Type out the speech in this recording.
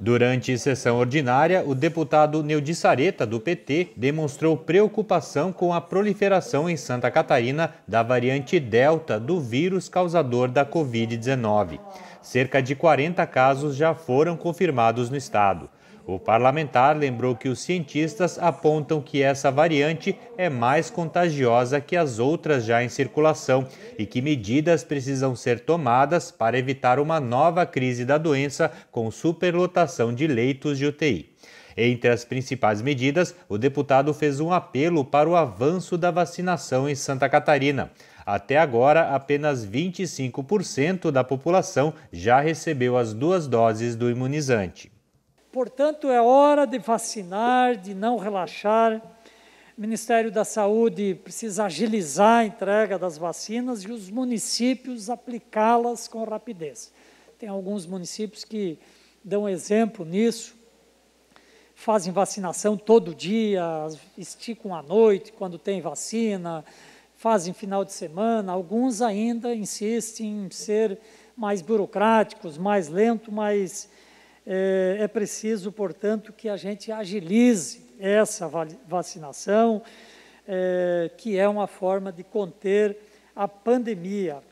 Durante sessão ordinária, o deputado Neudi Sareta, do PT, demonstrou preocupação com a proliferação em Santa Catarina da variante Delta do vírus causador da Covid-19. Cerca de 40 casos já foram confirmados no estado. O parlamentar lembrou que os cientistas apontam que essa variante é mais contagiosa que as outras já em circulação e que medidas precisam ser tomadas para evitar uma nova crise da doença com superlotação de leitos de UTI. Entre as principais medidas, o deputado fez um apelo para o avanço da vacinação em Santa Catarina. Até agora, apenas 25% da população já recebeu as duas doses do imunizante. Portanto, é hora de vacinar, de não relaxar. O Ministério da Saúde precisa agilizar a entrega das vacinas e os municípios aplicá-las com rapidez. Tem alguns municípios que dão exemplo nisso, fazem vacinação todo dia, esticam à noite quando tem vacina, fazem final de semana. Alguns ainda insistem em ser mais burocráticos, mais lento, mais é, é preciso, portanto, que a gente agilize essa vacinação, é, que é uma forma de conter a pandemia.